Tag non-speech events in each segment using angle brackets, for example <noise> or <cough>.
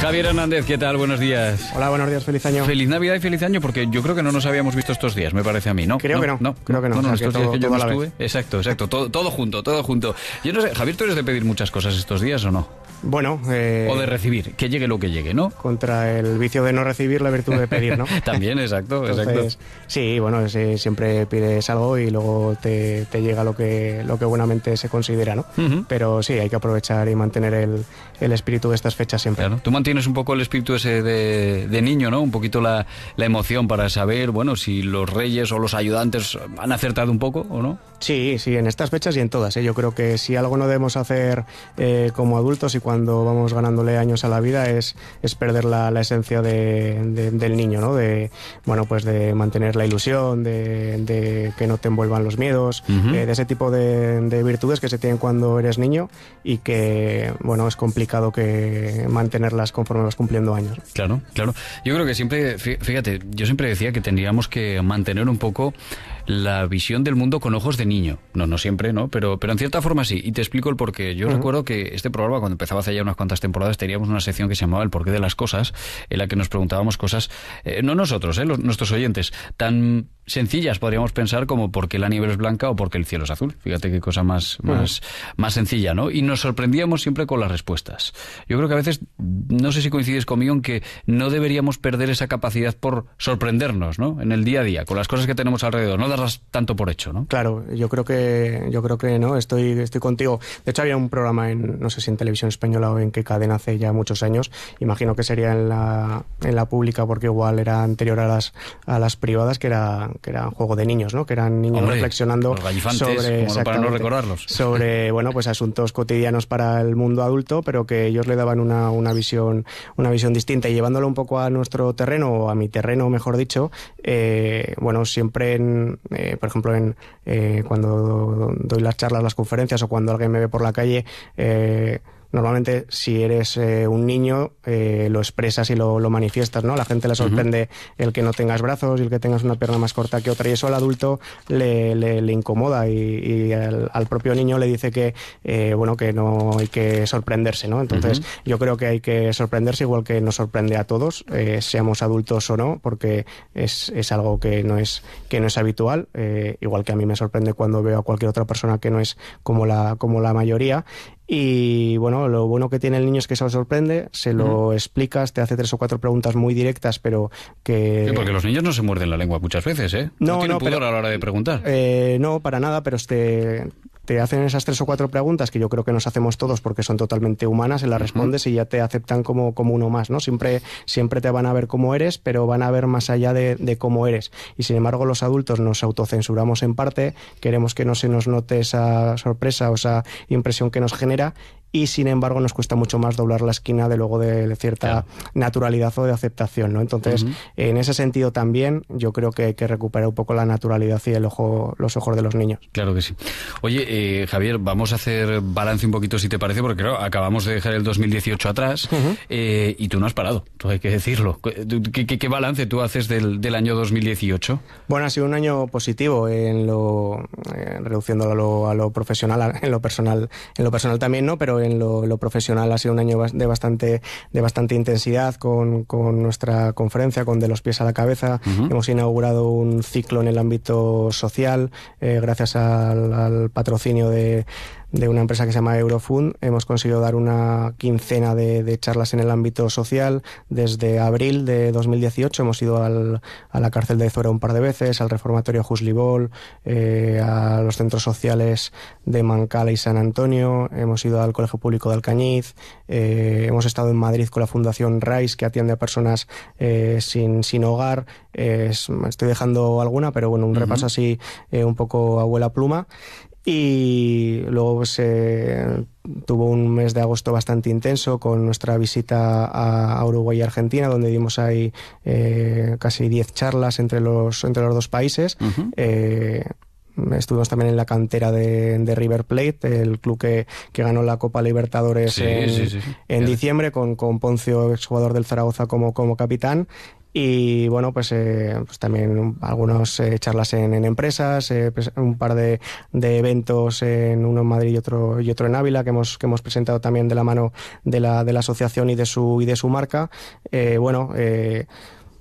Javier Hernández, ¿qué tal? Buenos días. Hola, buenos días, feliz año. Feliz Navidad y feliz año, porque yo creo que no nos habíamos visto estos días, me parece a mí, ¿no? Creo que no. No, creo no. estos días que yo estuve. Exacto, exacto. Todo, junto, todo junto. Yo no sé, Javier, ¿tú eres de pedir muchas cosas estos días o no? Bueno, eh... o de recibir, que llegue lo que llegue, ¿no? Contra el vicio de no recibir, la virtud de pedir, ¿no? <laughs> También, exacto, exacto. Sí, bueno, siempre pides algo y luego te, llega lo que, lo que buenamente se considera, ¿no? Pero sí, hay que aprovechar y mantener el, el espíritu de estas fechas siempre. Claro. ¿Tú Tienes un poco el espíritu ese de, niño, ¿no? Un poquito la, emoción para saber, bueno, si los reyes o los ayudantes han acertado un poco o no. Sí, sí, en estas fechas y en todas. ¿eh? Yo creo que si algo no debemos hacer eh, como adultos y cuando vamos ganándole años a la vida es, es perder la, esencia del niño, ¿no? De, bueno, pues de mantener la ilusión, de, que no te envuelvan los miedos, eh, de ese tipo de, virtudes que se tienen cuando eres niño y que, bueno, es complicado que mantenerlas conforme cumpliendo años. Claro, claro. Yo creo que siempre, fíjate, yo siempre decía que tendríamos que mantener un poco la visión del mundo con ojos de niño. No, no siempre, ¿no? Pero, pero en cierta forma sí. Y te explico el porqué. Yo recuerdo que este programa, cuando empezaba hace ya unas cuantas temporadas, teníamos una sección que se llamaba El porqué de las cosas, en la que nos preguntábamos cosas, eh, no nosotros, eh, nuestros oyentes, tan sencillas, podríamos pensar, como por qué la nieve es blanca o por qué el cielo es azul. Fíjate qué cosa más, más, sencilla, ¿no? Y nos sorprendíamos siempre con las respuestas. Yo creo que a veces, no sé si coincides conmigo, en que no deberíamos perder esa capacidad por sorprendernos, ¿no? En el día a día, con las cosas que tenemos alrededor, no darlas tanto por hecho, ¿no? Claro, yo creo que, yo creo que no, estoy, estoy contigo. De hecho, había un programa en, no sé si en televisión española o en qué cadena hace ya muchos años, imagino que sería en la, en la pública porque igual era anterior a las, a las privadas, que era que era un juego de niños, ¿no? Que eran niños reflexionando sobre, para sobre <laughs> bueno, pues asuntos cotidianos para el mundo adulto, pero que ellos le daban una, visión una visión distinta y llevándolo un poco a nuestro terreno o a mi terreno, mejor dicho, eh, bueno, siempre, eh, por ejemplo, en eh, cuando doy las charlas, las conferencias o cuando alguien me ve por la calle normalmente si eres eh, un niño eh, lo expresas y lo, manifiestas, ¿no? La gente le sorprende el que no tengas brazos y el que tengas una pierna más corta que otra y eso al adulto le, incomoda y, al, propio niño le dice que, eh, bueno, que no hay que sorprenderse, ¿no? Entonces yo creo que hay que sorprenderse igual que nos sorprende a todos, seamos adultos o no, porque es, es, algo que no es, que no es habitual, igual que a mí me sorprende cuando veo a cualquier otra persona que no es como la, como la mayoría y bueno, lo bueno que tiene el niño es que se lo sorprende, se lo explica, explicas, te hace tres o cuatro preguntas muy directas, pero que. porque los niños no se muerden la lengua muchas veces, ¿eh? No, no. Tienen pudor a la hora de preguntar. Eh, no, para nada, pero este, te hacen esas tres o cuatro preguntas que yo creo que nos hacemos todos porque son totalmente humanas, se las respondes y ya te aceptan como, como uno más, ¿no? Siempre, siempre te van a ver cómo eres, pero van a ver más allá de, de cómo eres. Y sin embargo, los adultos nos autocensuramos en parte, queremos que no se nos note esa sorpresa o esa impresión que nos genera y sin embargo nos cuesta mucho más doblar la esquina de luego de cierta naturalidad o de aceptación, ¿no? Entonces, en ese sentido también yo creo que hay que recuperar un poco la naturalidad y el ojo, los ojos de los niños. Claro que sí. Oye, eh, Javier, vamos a hacer balance un poquito si te parece, porque claro, acabamos de dejar el 2018 atrás eh, y tú no has parado, hay que decirlo. ¿Qué, balance tú haces del, año 2018? Bueno, ha sido un año positivo en lo eh, reduciéndolo a lo, a lo profesional, en lo personal, en lo personal también, ¿no? Pero en lo, profesional ha sido un año de bastante, de bastante intensidad con, nuestra conferencia, con De los pies a la cabeza. Hemos inaugurado un ciclo en el ámbito social eh, gracias al, al patrocinio de de una empresa que se llama Eurofund. Hemos conseguido dar una quincena de, charlas en el ámbito social. Desde abril de 2018 hemos ido al, a la cárcel de Zora un par de veces, al reformatorio Juslibol, eh, a los centros sociales de Mancala y San Antonio, hemos ido al Colegio Público de Alcañiz, eh, hemos estado en Madrid con la Fundación RAIS que atiende a personas eh, sin, sin hogar. estoy dejando alguna, pero bueno, un repaso así un poco abuela pluma. Y luego se tuvo un mes de agosto bastante intenso con nuestra visita a, Uruguay y Argentina, donde dimos ahí eh, casi 10 charlas entre los, entre los dos países. Eh, estuvimos también en la cantera de, River Plate, el club que, ganó la Copa Libertadores en, diciembre, con, con Poncio, exjugador del Zaragoza, como, como capitán. Y bueno, pues, eh, pues también algunas eh, charlas en, empresas, eh, pues un par de, de, eventos en uno en Madrid y otro, y otro en Ávila que hemos, que hemos presentado también de la mano de la, de la asociación y de su, y de su marca. Eh, bueno, eh,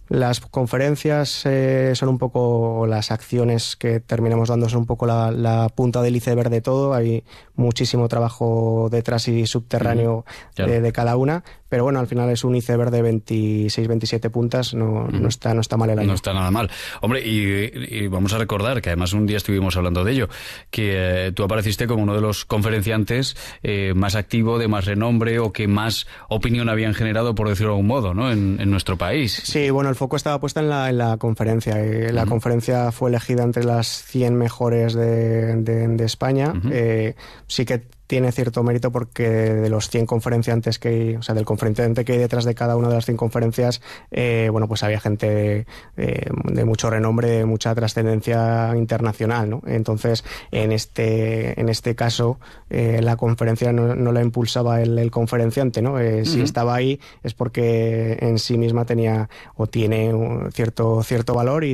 las conferencias eh, son un poco las acciones que terminamos dando, son un poco la, punta del iceberg de todo. Hay muchísimo trabajo detrás y subterráneo de, cada una, pero bueno, al final es un iceberg de 26, 27 puntas, no, no, está, no está mal el año. No está nada mal. Hombre, y, vamos a recordar que además un día estuvimos hablando de ello, que eh, tú apareciste como uno de los conferenciantes eh, más activo, de más renombre o que más opinión habían generado, por decirlo de algún modo, ¿no? En, en nuestro país. Sí, bueno, foco estaba puesta en la, la conferencia. Eh, la conferencia fue elegida entre las 100 mejores de, España. Eh, sí que tiene cierto mérito porque de los 100 conferenciantes que, o sea, del conferenciante que hay detrás de cada una de las 100 conferencias, eh, bueno, pues había gente eh, de, mucho renombre, de mucha trascendencia internacional, ¿no? Entonces, en este, en este caso, eh, la conferencia no, la impulsaba el, el conferenciante, ¿no? Si estaba ahí es porque en sí misma tenía o tiene un cierto, cierto valor y,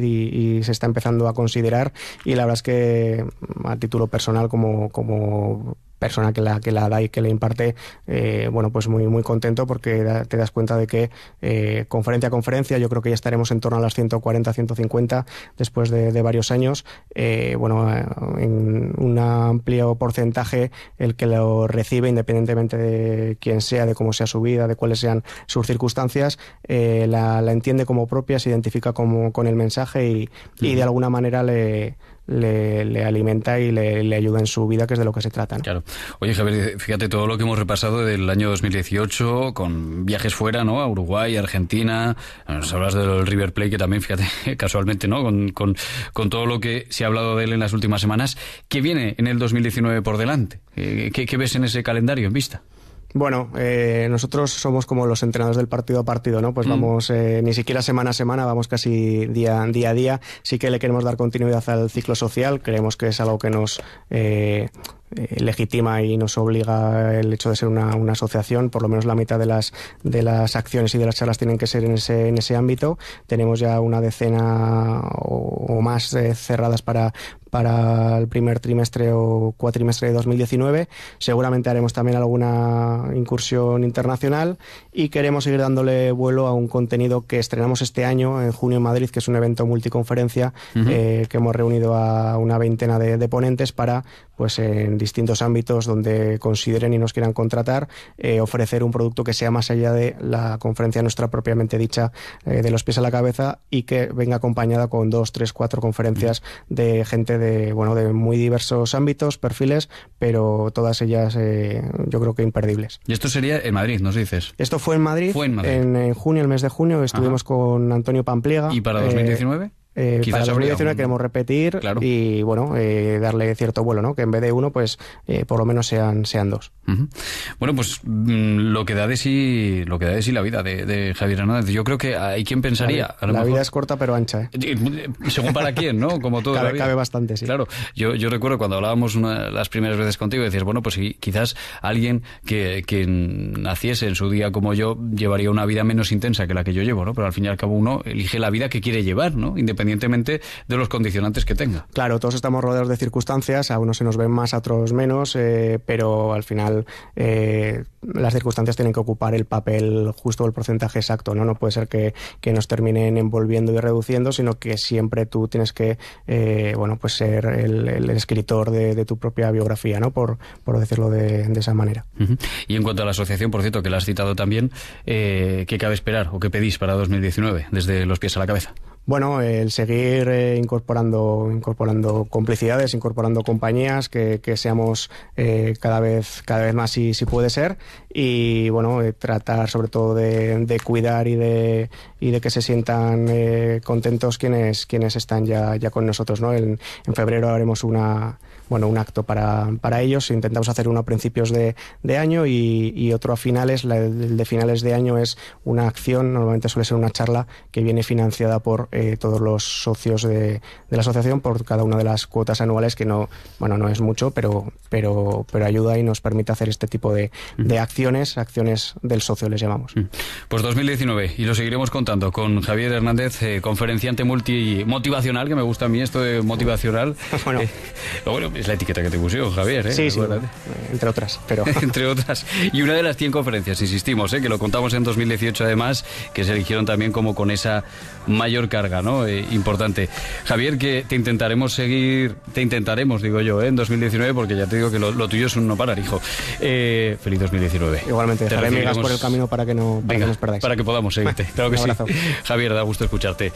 y, se está empezando a considerar y la verdad es que a título personal como, como persona que la, que la da y que le imparte, eh, bueno, pues muy, muy contento porque te das cuenta de que eh, conferencia a conferencia, yo creo que ya estaremos en torno a las 140, 150 después de, varios años, eh, bueno, eh, en un amplio porcentaje el que lo recibe, independientemente de quién sea, de cómo sea su vida, de cuáles sean sus circunstancias, la, la, entiende como propia, se identifica como, con el mensaje y, y de alguna manera le le, alimenta y le, ayuda en su vida, que es de lo que se trata. Claro. Oye, Javier, fíjate todo lo que hemos repasado del año 2018 con viajes fuera, ¿no? A Uruguay, Argentina. Nos hablas del River Plate que también, fíjate, <laughs> casualmente, ¿no? Con, con, todo lo que se ha hablado de él en las últimas semanas. ¿Qué viene en el 2019 por delante? Eh, qué ves en ese calendario en vista? Bueno, eh, nosotros somos como los entrenadores del partido a partido, ¿no? Pues mm. vamos, eh, ni siquiera semana a semana, vamos casi día, día a día. Sí que le queremos dar continuidad al ciclo social, creemos que es algo que nos, eh, eh, legitima y nos obliga el hecho de ser una, una, asociación. Por lo menos la mitad de las, de las acciones y de las charlas tienen que ser en ese, en ese ámbito. Tenemos ya una decena o, más eh, cerradas para, para el primer trimestre o cuatrimestre de 2019. Seguramente haremos también alguna incursión internacional y queremos seguir dándole vuelo a un contenido que estrenamos este año en junio en Madrid, que es un evento multiconferencia eh, que hemos reunido a una veintena de, de, ponentes para pues en distintos ámbitos donde consideren y nos quieran contratar, eh, ofrecer un producto que sea más allá de la conferencia nuestra propiamente dicha eh, de los pies a la cabeza y que venga acompañada con dos, tres, cuatro conferencias de gente de, bueno, de muy diversos ámbitos, perfiles, pero todas ellas eh, yo creo que imperdibles. Y esto sería en Madrid, nos dices. Esto fue en Madrid. Fue en, junio, el mes de junio, estuvimos con Antonio Pampliega. ¿Y para 2019? eh, Quizás queremos repetir y bueno eh, darle cierto vuelo, ¿no? Que en vez de uno, pues eh, por lo menos sean, sean dos. Bueno, pues mm, lo que da de sí, lo que da de sí la vida de, Javier Hernández. Yo creo que hay quien pensaría. la, vida es corta pero ancha. ¿eh? Según para quién, ¿no? Como todo. cabe, bastante, sí. Claro. Yo, recuerdo cuando hablábamos las primeras veces contigo, Y decías, bueno, pues quizás alguien que, naciese en su día como yo llevaría una vida menos intensa que la que yo llevo, ¿no? Pero al fin y al cabo uno elige la vida que quiere llevar, ¿no? Independientemente independientemente de los condicionantes que tenga. Claro, todos estamos rodeados de circunstancias, a unos se nos ven más, a otros menos, eh, pero al final eh, las circunstancias tienen que ocupar el papel justo, el porcentaje exacto, ¿no? No puede ser que, nos terminen envolviendo y reduciendo, sino que siempre tú tienes que, eh, bueno, pues ser el, escritor de, tu propia biografía, ¿no? Por, decirlo de, esa manera. Y en cuanto a la asociación, por cierto, que la has citado también, ¿qué cabe esperar o qué pedís para 2019 desde los pies a la cabeza? bueno, el seguir eh, incorporando, incorporando complicidades, incorporando compañías, que, seamos eh, cada vez, cada vez más si, si puede ser, y bueno, eh, tratar sobre todo de, cuidar y de, y de que se sientan contentos quienes, quienes están ya, ya con nosotros, ¿no? En, en febrero haremos una, bueno, un acto para, para, ellos. Intentamos hacer uno a principios de, de año y, y, otro a finales. el de finales de año es una acción, normalmente suele ser una charla que viene financiada por eh, todos los socios de, la asociación por cada una de las cuotas anuales que no, bueno, no es mucho, pero, pero, pero ayuda y nos permite hacer este tipo de, mm. acciones, acciones del socio les llamamos. Mm. Pues 2019 y lo seguiremos contando con Javier Hernández, eh, conferenciante motivacional que me gusta a mí esto de motivacional. <laughs> Eh, bueno. es la etiqueta que te pusieron, Javier, entre otras, pero... <laughs> entre otras. Y una de las 100 conferencias, insistimos, que lo contamos en 2018 además, que se eligieron también como con esa mayor carga. ¿no? Eh, importante. Javier, que te intentaremos seguir, te intentaremos, digo yo, ¿eh? en 2019, porque ya te digo que lo, tuyo es un no parar, hijo. Eh, feliz 2019. Igualmente, migas por el camino para que no nos perdáis. Para que podamos seguirte. que sí. Javier, da gusto escucharte.